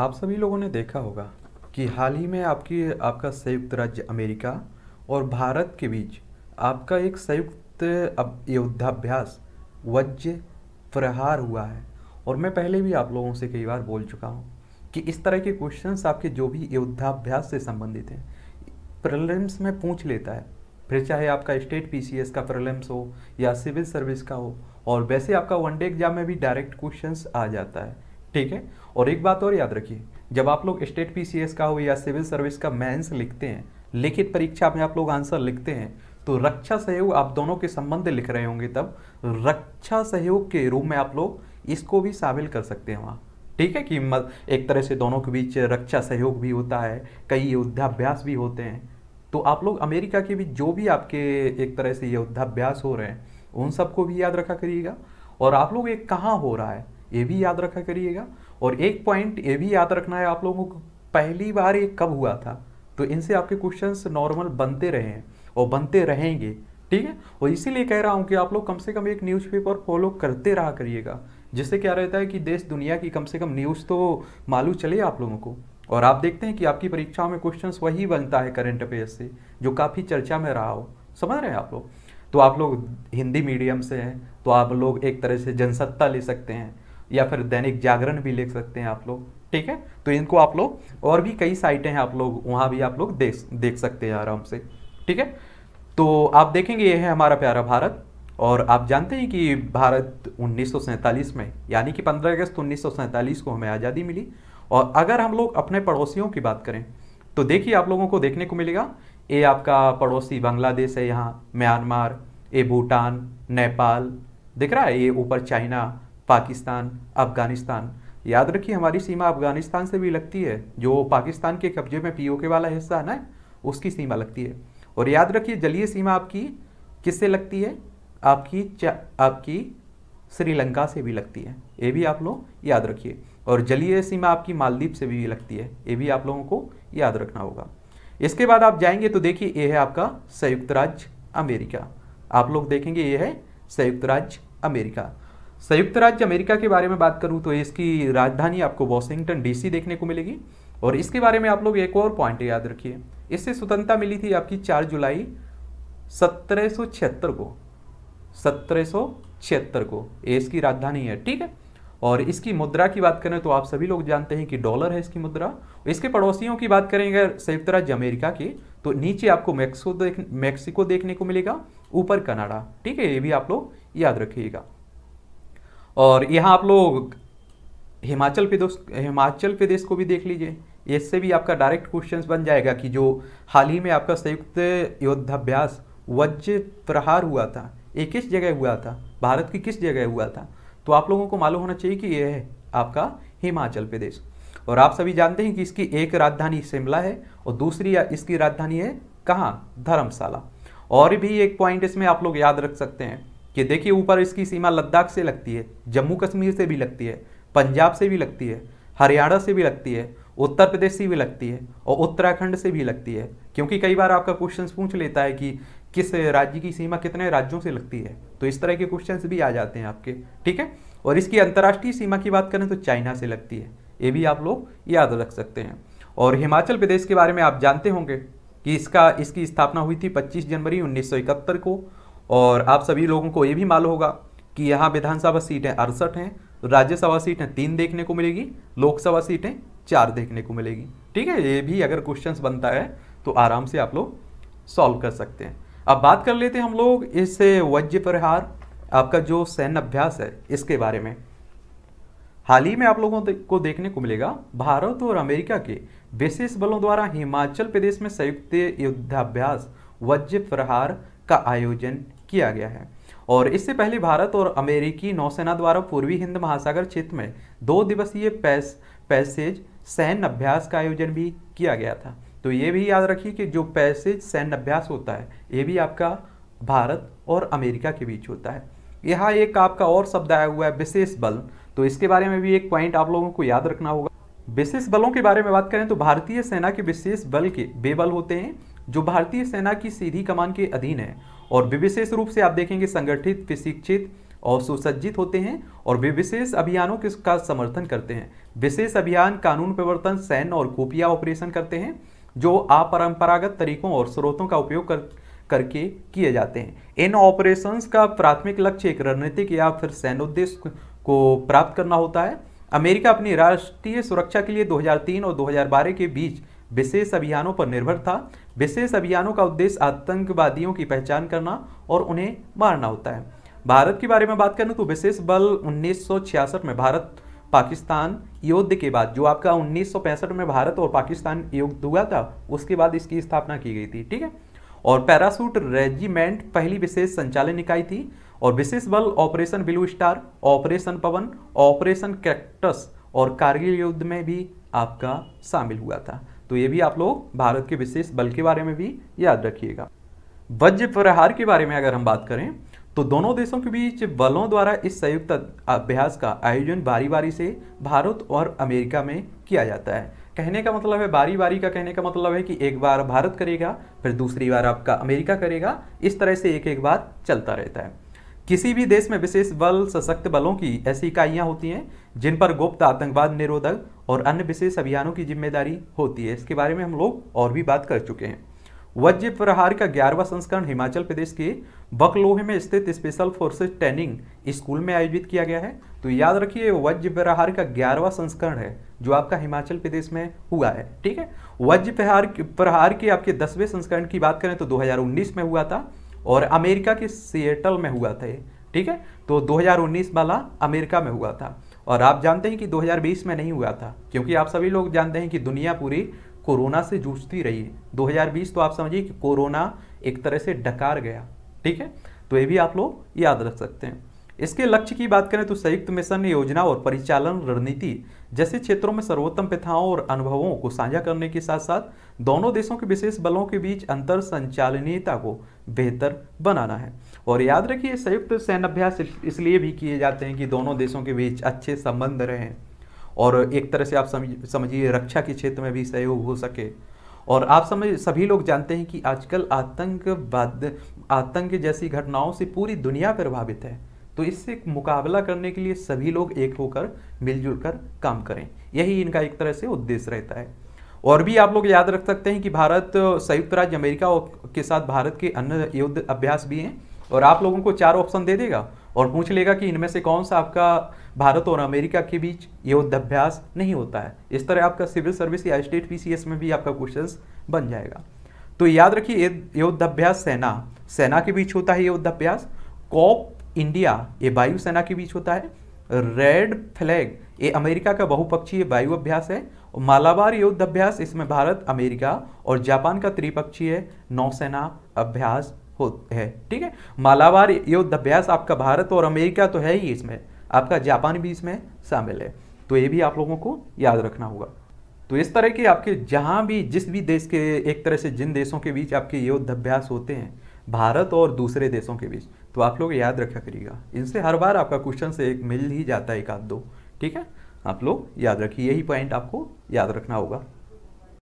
आप सभी लोगों ने देखा होगा कि हाल ही में आपकी आपका संयुक्त राज्य अमेरिका और भारत के बीच आपका एक संयुक्त युद्धाभ्यास वज प्रहार हुआ है और मैं पहले भी आप लोगों से कई बार बोल चुका हूँ कि इस तरह के क्वेश्चंस आपके जो भी युद्धाभ्यास से संबंधित हैं प्रलम्स में पूछ लेता है फिर चाहे आपका स्टेट पीसीएस का प्रलम्स हो या सिविल सर्विस का हो और वैसे आपका वनडे एग्जाम में भी डायरेक्ट क्वेश्चंस आ जाता है ठीक है और एक बात और याद रखिए जब आप लोग स्टेट पीसीएस का हो या सिविल सर्विस का मेंस लिखते हैं लिखित परीक्षा में आप लोग आंसर लिखते हैं तो रक्षा सहयोग आप दोनों के संबंध लिख रहे होंगे तब रक्षा सहयोग के रूप में आप लोग इसको भी शामिल कर सकते हैं वहाँ ठीक है कि एक तरह से दोनों के बीच रक्षा सहयोग भी होता है कई युद्धाभ्यास भी होते हैं तो आप लोग अमेरिका के भी जो भी आपके एक तरह से युद्धाभ्यास हो रहे हैं उन सबको भी याद रखा करिएगा और आप लोग ये कहाँ हो रहा है ये भी याद रखा करिएगा और एक पॉइंट ये भी याद रखना है आप लोगों को पहली बार ये कब हुआ था तो इनसे आपके क्वेश्चंस नॉर्मल बनते रहे हैं और बनते रहेंगे ठीक है और इसीलिए कह रहा हूँ कि आप लोग कम से कम एक न्यूज़पेपर फॉलो करते रहा करिएगा जिससे क्या रहता है कि देश दुनिया की कम से कम न्यूज़ तो मालूम चले आप लोगों को और आप देखते हैं कि आपकी परीक्षाओं में क्वेश्चंस वही बनता है करंट अफेयर्स से जो काफ़ी चर्चा में रहा हो समझ रहे हैं आप लोग तो आप लोग हिंदी मीडियम से हैं तो आप लोग एक तरह से जनसत्ता ले सकते हैं या फिर दैनिक जागरण भी लिख सकते हैं आप लोग ठीक है तो इनको आप लोग और भी कई साइटें हैं आप लोग वहाँ भी आप लोग देख देख सकते हैं आराम से ठीक है तो आप देखेंगे ये है हमारा प्यारा भारत और आप जानते हैं कि भारत उन्नीस में यानी कि 15 अगस्त उन्नीस को हमें आज़ादी मिली और अगर हम लोग अपने पड़ोसियों की बात करें तो देखिए आप लोगों को देखने को मिलेगा ये आपका पड़ोसी बांग्लादेश है यहाँ म्यांमार ये भूटान नेपाल दिख रहा है ये ऊपर चाइना पाकिस्तान अफगानिस्तान याद रखिए हमारी सीमा अफगानिस्तान से भी लगती है जो पाकिस्तान के कब्जे में पीओके वाला हिस्सा है ना उसकी सीमा लगती है और याद रखिए जलीय सीमा आपकी किससे लगती है आपकी आपकी श्रीलंका से भी लगती है ये भी आप लोग याद रखिए और जलीय सीमा आपकी मालदीप से भी लगती है ये भी आप लोगों को याद रखना होगा इसके बाद आप जाएंगे तो देखिए ये है आपका संयुक्त राज्य अमेरिका आप लोग देखेंगे ये है संयुक्त राज्य अमेरिका संयुक्त राज्य अमेरिका के बारे में बात करूँ तो इसकी राजधानी आपको वॉशिंगटन डीसी देखने को मिलेगी और इसके बारे में आप लोग एक और पॉइंट याद रखिए इससे स्वतंत्रता मिली थी आपकी चार जुलाई सत्रह को सत्रह को इसकी राजधानी है ठीक है और इसकी मुद्रा की बात करें तो आप सभी लोग जानते हैं कि डॉलर है इसकी मुद्रा इसके पड़ोसियों की बात करें अगर संयुक्त राज्य अमेरिका की तो नीचे आपको मैक्सिको देख मैक्सिको देखने को मिलेगा ऊपर कनाडा ठीक है ये भी आप लोग याद रखिएगा और यहाँ आप लोग हिमाचल प्रदेश हिमाचल प्रदेश को भी देख लीजिए इससे भी आपका डायरेक्ट क्वेश्चन बन जाएगा कि जो हाल ही में आपका संयुक्त युद्धाभ्यास वज्र प्रहार हुआ था ये किस जगह हुआ था भारत की किस जगह हुआ था तो आप लोगों को मालूम होना चाहिए कि यह है आपका हिमाचल प्रदेश और आप सभी जानते हैं कि इसकी एक राजधानी शिमला है और दूसरी इसकी राजधानी है कहाँ धर्मशाला और भी एक पॉइंट इसमें आप लोग याद रख सकते हैं ये देखिए ऊपर इसकी सीमा लद्दाख से लगती है जम्मू कश्मीर से भी लगती है पंजाब से भी लगती है हरियाणा से भी लगती है उत्तर प्रदेश से भी लगती है और उत्तराखंड से भी लगती है क्योंकि कई बार आपका क्वेश्चन पूछ लेता है कि किस राज्य की सीमा कितने राज्यों से लगती है तो इस तरह के क्वेश्चन भी आ जाते हैं आपके ठीक है और इसकी अंतर्राष्ट्रीय सीमा की बात करें तो चाइना से लगती है ये भी आप लोग याद रख सकते हैं और हिमाचल प्रदेश के बारे में आप जानते होंगे कि इसका इसकी स्थापना हुई थी 25 जनवरी 1971 को और आप सभी लोगों को ये भी मालूम होगा कि यहाँ विधानसभा सीटें अड़सठ हैं राज्यसभा सीटें तीन देखने को मिलेगी लोकसभा सीटें चार देखने को मिलेगी ठीक है ये भी अगर क्वेश्चंस बनता है तो आराम से आप लोग सॉल्व कर सकते हैं अब बात कर लेते हैं हम लोग इस वज्र प्रहार आपका जो सैन्य अभ्यास है इसके बारे में हाल ही में आप लोगों को देखने को मिलेगा भारत और अमेरिका के विशेष बलों द्वारा हिमाचल प्रदेश में संयुक्त युद्धाभ्यास वज्र प्रहार का आयोजन किया गया है और इससे पहले भारत और अमेरिकी नौसेना द्वारा पूर्वी हिंद महासागर क्षेत्र में दो दिवसीय पैस पैसेज सैन्य अभ्यास का आयोजन भी किया गया था तो ये भी याद रखिए कि जो पैसेज सैन्य अभ्यास होता है ये भी आपका भारत और अमेरिका के बीच होता है यहाँ एक आपका और शब्द आया हुआ है विशेष बल तो इसके बारे में भी एक पॉइंट आप लोगों को याद रखना होगा विशेष बलों के बारे में बात करें तो भारतीय सेना के विशेष बल के बेबल होते हैं जो भारतीय सेना की सीधी कमान के अधीन है और विशेष रूप से आप देखेंगे संगठित प्रशिक्षित और सुसज्जित होते हैं और विशेष अभियानों का समर्थन करते हैं विशेष अभियान कानून परिवर्तन सैन्य और खुफिया ऑपरेशन करते हैं जो अपरंपरागत तरीकों और स्रोतों का उपयोग कर करके किए जाते हैं इन ऑपरेशंस का प्राथमिक लक्ष्य एक रणनीतिक या फिर सैन्य उद्देश्य को प्राप्त करना होता है अमेरिका अपनी राष्ट्रीय सुरक्षा के लिए 2003 और 2012 के बीच विशेष अभियानों पर निर्भर था विशेष अभियानों का उद्देश्य आतंकवादियों की पहचान करना और उन्हें मारना होता है भारत के बारे में बात करें तो विशेष बल 1966 में भारत पाकिस्तान युद्ध के बाद जो आपका 1965 में भारत और पाकिस्तान युद्ध हुआ था उसके बाद इसकी स्थापना की गई थी ठीक है और पैरासूट रेजिमेंट पहली विशेष संचालन इकाई थी और विशेष बल operation blue star operation Pawan operation cactus और कारगिल युद्ध में भी आपका शामिल हुआ था तो ये भी आप लोग भारत के विशेष बल के बारे में भी याद रखिएगा वज्र प्रहार के बारे में अगर हम बात करें तो दोनों देशों के बीच बलों द्वारा इस संयुक्त अभ्यास का आयोजन बारी बारी से भारत और अमेरिका में किया जाता है कहने का मतलब है बारी बारी का कहने का मतलब है कि एक बार भारत करेगा फिर दूसरी बार आपका अमेरिका करेगा इस तरह से एक एक बार चलता रहता है किसी भी देश में विशेष बल सशक्त बलों की ऐसी इकाइयाँ होती हैं जिन पर गुप्त आतंकवाद निरोधक और अन्य विशेष अभियानों की जिम्मेदारी होती है इसके बारे में हम लोग और भी बात कर चुके हैं वज्र प्रहार का ग्यारहवा संस्करण हिमाचल प्रदेश के बकलोहे में स्थित स्पेशल फोर्सेज ट्रेनिंग स्कूल में आयोजित किया गया है तो याद रखिए वज्र प्रहार का ग्यारहवा संस्करण है जो आपका हिमाचल प्रदेश में हुआ है ठीक है वज्र प्रहार प्रहार के आपके दसवें संस्करण की बात करें तो 2019 में हुआ था और अमेरिका के सिएटल में हुआ था ठीक है तो 2019 वाला अमेरिका में हुआ था और आप जानते हैं कि 2020 में नहीं हुआ था क्योंकि आप सभी लोग जानते हैं कि दुनिया पूरी कोरोना से जूझती रही है 2020 तो आप समझिए कि कोरोना एक तरह से डकार गया ठीक है तो ये भी आप लोग याद रख सकते हैं इसके लक्ष्य की बात करें तो संयुक्त मिशन योजना और परिचालन रणनीति जैसे क्षेत्रों में सर्वोत्तम प्रथाओं और अनुभवों को साझा करने के साथ साथ दोनों देशों के विशेष बलों के बीच अंतर संचालनीयता को बेहतर बनाना है और याद रखिए संयुक्त अभ्यास इसलिए भी किए जाते हैं कि दोनों देशों के बीच अच्छे संबंध रहें और एक तरह से आप समझिए रक्षा के क्षेत्र में भी सहयोग हो सके और आप समझ सभी लोग जानते हैं कि आजकल आतंकवाद आतंक जैसी घटनाओं से पूरी दुनिया प्रभावित है तो इससे मुकाबला करने के लिए सभी लोग एक होकर मिलजुल कर काम करें यही इनका एक तरह से उद्देश्य रहता है और भी आप लोग याद रख सकते हैं कि भारत संयुक्त राज्य अमेरिका के साथ भारत के अन्य युद्ध अभ्यास भी हैं और आप लोगों को चार ऑप्शन दे देगा और पूछ लेगा कि इनमें से कौन सा आपका भारत और अमेरिका के बीच अभ्यास नहीं होता है इस तरह आपका सिविल सर्विस या स्टेट पीसीएस में भी आपका क्वेश्चन बन जाएगा तो याद रखिए अभ्यास सेना सेना के बीच होता है युद्धाभ्यास कॉप इंडिया ये वायुसेना के बीच होता है रेड फ्लैग ये अमेरिका का बहुपक्षीय वायु अभ्यास है मालाबार युद्ध अभ्यास इसमें भारत अमेरिका और जापान का त्रिपक्षीय नौसेना अभ्यास हो है ठीक है मालाबार युद्ध अभ्यास आपका भारत और अमेरिका तो है ही इसमें आपका जापान भी इसमें शामिल है तो ये भी आप लोगों को याद रखना होगा तो इस तरह के आपके जहाँ भी जिस भी देश के एक तरह से जिन देशों के बीच आपके युद्ध अभ्यास होते हैं भारत और दूसरे देशों के बीच तो आप लोग याद रखा करिएगा इनसे हर बार आपका क्वेश्चन से एक मिल ही जाता है एक आध दो ठीक है आप लोग याद रखिए यही पॉइंट आपको याद रखना होगा